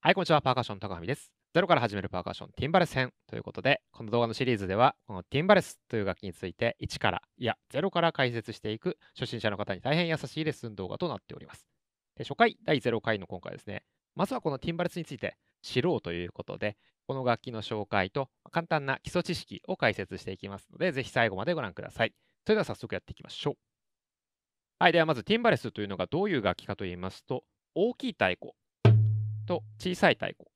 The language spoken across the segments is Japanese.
はい、こんにちは。パーカッション高文です。ゼロから始めるパーカッション、ティンバレス編ということで、この動画のシリーズでは、このティンバレスという楽器について、1から、いや、ゼロから解説していく、初心者の方に大変優しいレッスン動画となっております。初回、第0回の今回ですね、まずはこのティンバレスについて知ろうということで、この楽器の紹介と簡単な基礎知識を解説していきますので、ぜひ最後までご覧ください。それでは早速やっていきましょう。はい、ではまずティンバレスというのがどういう楽器かといいますと、大きい太鼓と小さい太鼓。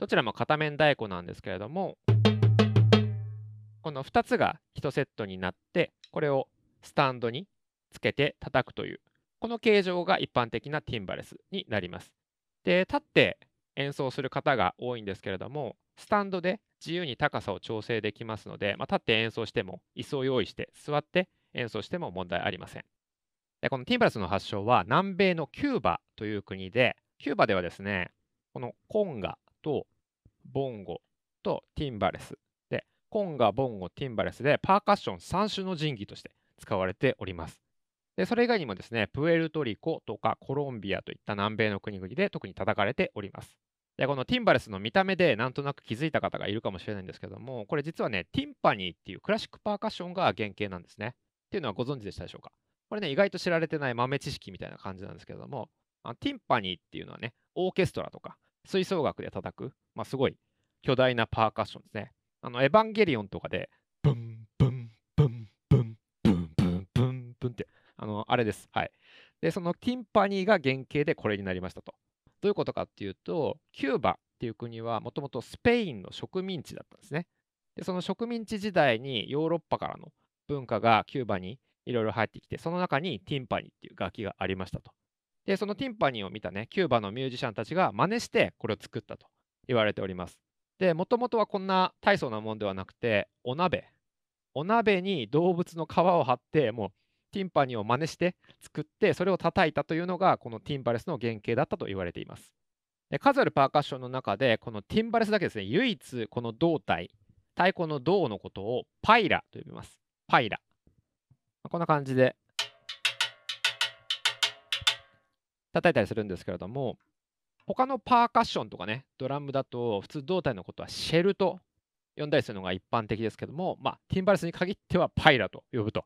どちらも片面太鼓なんですけれども、この2つが1セットになって、これをスタンドにつけて叩くという、この形状が一般的なティンバレスになります。で、立って演奏する方が多いんですけれども、スタンドで自由に高さを調整できますので、まあ、立って演奏しても、椅子を用意して座って演奏しても問題ありません。でこのティンバラスの発祥は南米のキューバという国で、キューバではですね、このコンガとボンゴとティンバレスで、コンガ、ボンゴ、ティンバレスでパーカッション3種の神器として使われております。でそれ以外にもですね、プエルトリコとかコロンビアといった南米の国々で特に叩かれております。でこのティンバレスの見た目でなんとなく気づいた方がいるかもしれないんですけどもこれ実はねティンパニーっていうクラシックパーカッションが原型なんですねっていうのはご存知でしたでしょうかこれね意外と知られてない豆知識みたいな感じなんですけどもあティンパニーっていうのはねオーケストラとか吹奏楽で叩く、まあ、すごい巨大なパーカッションですねあのエヴァンゲリオンとかでブンブンブンブンブンブンブンブンってあのあれですはいでそのティンパニーが原型でこれになりましたとどういうことかっていうと、キューバっていう国はもともとスペインの植民地だったんですね。で、その植民地時代にヨーロッパからの文化がキューバにいろいろ入ってきて、その中にティンパニーっていう楽器がありましたと。で、そのティンパニーを見たね、キューバのミュージシャンたちが真似してこれを作ったと言われております。で、もともとはこんな大層なもんではなくて、お鍋。お鍋に動物の皮を張って、もうティンパニーを真似して作ってそれを叩いたというのがこのティンバレスの原型だったと言われています。数あるパーカッションの中でこのティンバレスだけですね唯一この胴体太鼓の胴のことをパイラと呼びます。パイラ。こんな感じで叩いたりするんですけれども他のパーカッションとかねドラムだと普通胴体のことはシェルと呼んだりするのが一般的ですけども、まあ、ティンバレスに限ってはパイラと呼ぶと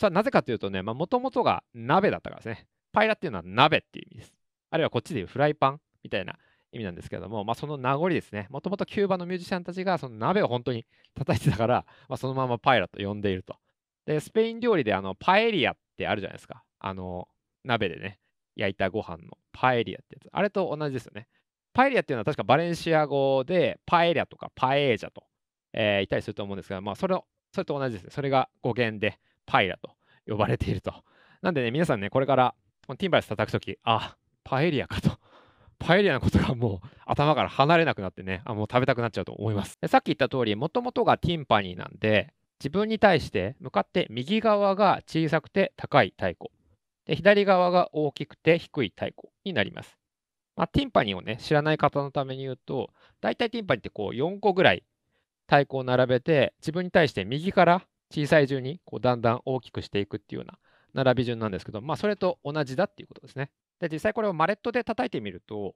それはなぜかというとね、もともとが鍋だったからですね。パイラっていうのは鍋っていう意味です。あるいはこっちでいうフライパンみたいな意味なんですけども、まあ、その名残ですね。もともとキューバのミュージシャンたちがその鍋を本当に叩いてたから、まあ、そのままパイラと呼んでいると。で、スペイン料理であのパエリアってあるじゃないですか。あの、鍋でね、焼いたご飯のパエリアってやつ。あれと同じですよね。パエリアっていうのは確かバレンシア語でパエリアとかパエージャと、えー、いたりすると思うんですが、まあ、それそれと同じですね。それが語源で、パイラと呼ばれていると。なんでね、皆さんね、これからこのティンバレス叩くとき、あ、パエリアかと。パエリアのことがもう頭から離れなくなってね、あもう食べたくなっちゃうと思います。さっき言った通り、もともとがティンパニーなんで、自分に対して向かって右側が小さくて高い太鼓、で左側が大きくて低い太鼓になります。まあ、ティンパニーをね、知らない方のために言うと、大体ティンパニーってこう4個ぐらい太鼓を並べて、自分に対して右から小さい順にこうだんだん大きくしていくっていうような並び順なんですけど、まあ、それと同じだっていうことですね。で、実際これをマレットで叩いてみると、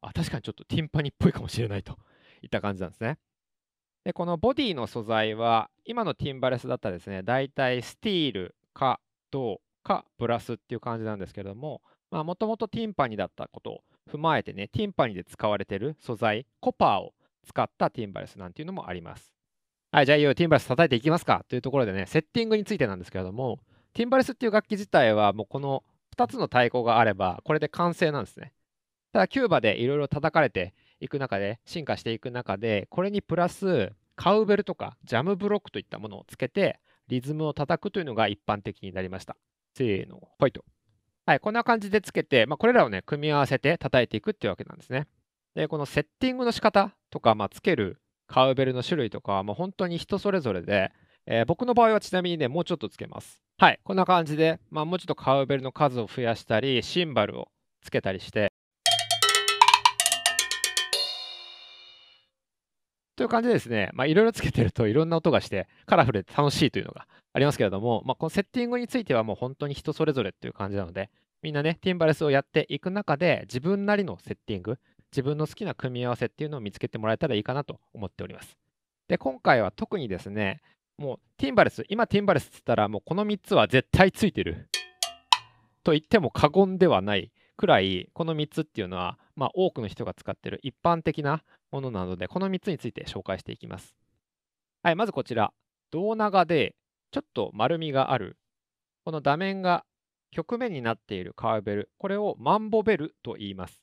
あ、確かにちょっとティンパニっぽいかもしれないといった感じなんですね。で、このボディの素材は、今のティンバレスだったらですね、だいたいスティールか銅かプラスっていう感じなんですけれども、もともとティンパニだったこと踏まえてね、ティンパニで使われている素材、コパーを使ったティンバレスなんていうのもあります。はい、じゃあいよいよティンバレス叩いていきますかというところでね、セッティングについてなんですけれども、ティンバレスっていう楽器自体はもうこの2つの太鼓があれば、これで完成なんですね。ただ、キューバでいろいろ叩かれていく中で、進化していく中で、これにプラスカウベルとかジャムブロックといったものをつけて、リズムを叩くというのが一般的になりました。せーの、ファイト。はい、こんな感じでつけて、まあ、これらをね、組み合わせて叩いていくっていうわけなんですね。で、このセッティングの仕方とか、まあ、つけるカウベルの種類とかは、もう本当に人それぞれで、えー、僕の場合はちなみにね、もうちょっとつけます。はい、こんな感じで、まあ、もうちょっとカウベルの数を増やしたり、シンバルをつけたりして、という感じでですね、いろいろつけてるといろんな音がしてカラフルで楽しいというのがありますけれども、まあ、このセッティングについてはもう本当に人それぞれっていう感じなので、みんなね、ティンバレスをやっていく中で自分なりのセッティング、自分の好きな組み合わせっていうのを見つけてもらえたらいいかなと思っております。で、今回は特にですね、もうティンバレス、今ティンバレスって言ったらもうこの3つは絶対ついてると言っても過言ではないくらい、この3つっていうのはまあ、多くの人が使っている一般的なものなので、この3つについて紹介していきます。はい、まずこちら、胴長でちょっと丸みがある、この座面が曲面になっているカーベル、これをマンボベルと言います。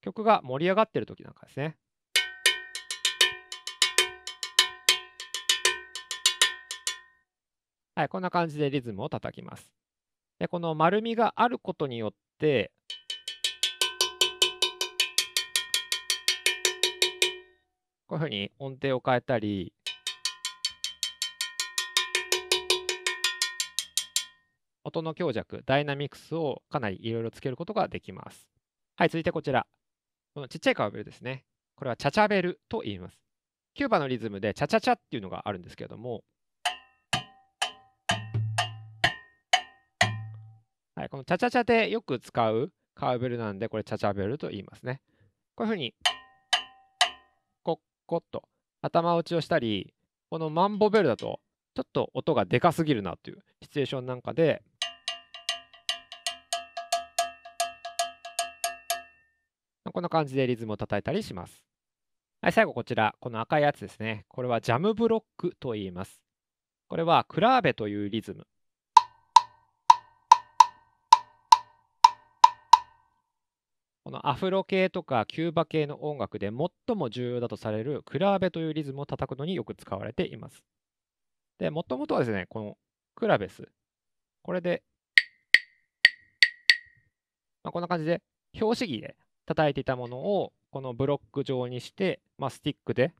曲が盛り上がっている時なんかですね。はい、こんな感じでリズムを叩きます。でこの丸みがあることによって、こういうふうに音程を変えたり、音の強弱、ダイナミクスをかなりいろいろつけることができます。はい、続いてこちら。このちっちゃいカーベルですね。これはチャチャベルと言います。キューバのリズムでチャチャチャっていうのがあるんですけれども、はい、このチャチャチャでよく使うカーベルなんで、これチャチャベルと言いますね。こういうふうに。コッと頭打ちをしたり、このマンボベルだとちょっと音がでかすぎるなというシチュエーションなんかで、こんな感じでリズムを叩いたりします。はい、最後こちら、この赤いやつですね。これはジャムブロックと言います。これはクラーベというリズム。このアフロ系とかキューバ系の音楽で最も重要だとされるクラーベというリズムを叩くのによく使われています。で、もともとはですね、このクラベス。これで、まあ、こんな感じで、拍子木で叩いていたものを、このブロック状にして、まあ、スティックで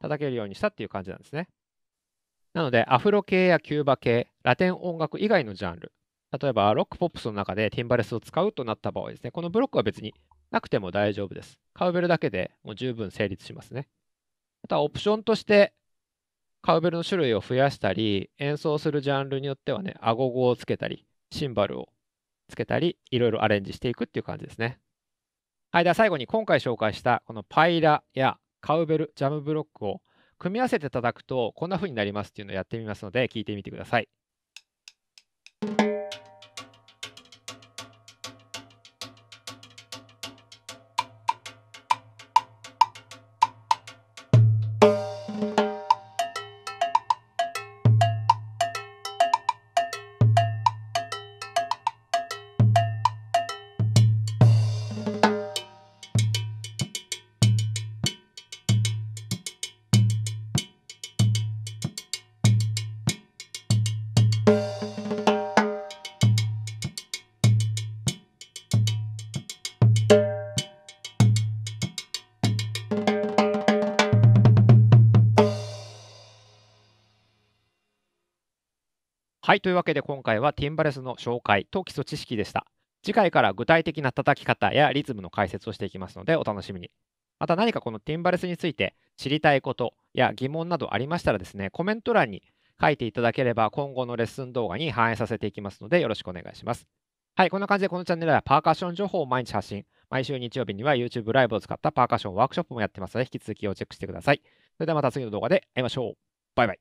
叩けるようにしたっていう感じなんですね。なので、アフロ系やキューバ系、ラテン音楽以外のジャンル、例えば、ロックポップスの中でティンバレスを使うとなった場合ですね、このブロックは別になくても大丈夫です。カウベルだけでもう十分成立しますね。あとはオプションとして、カウベルの種類を増やしたり、演奏するジャンルによってはね、アゴゴをつけたり、シンバルをつけたり、いろいろアレンジしていくっていう感じですね。はい、では最後に今回紹介したこのパイラやカウベル、ジャムブロックを組み合わせて叩くとこんな風になりますっていうのをやってみますので聞いてみてください。はい、というわけで今回はティンバレスの紹介と基礎知識でした。次回から具体的な叩き方やリズムの解説をしていきますのでお楽しみに。また何かこのティンバレスについて知りたいことや疑問などありましたらですね、コメント欄に書いていただければ今後のレッスン動画に反映させていきますのでよろしくお願いします。はい、こんな感じでこのチャンネルはパーカッション情報を毎日発信。毎週日曜日には YouTube ライブを使ったパーカッションワークショップもやってますので、引き続きをチェックしてください。それではまた次の動画で会いましょう。バイバイ。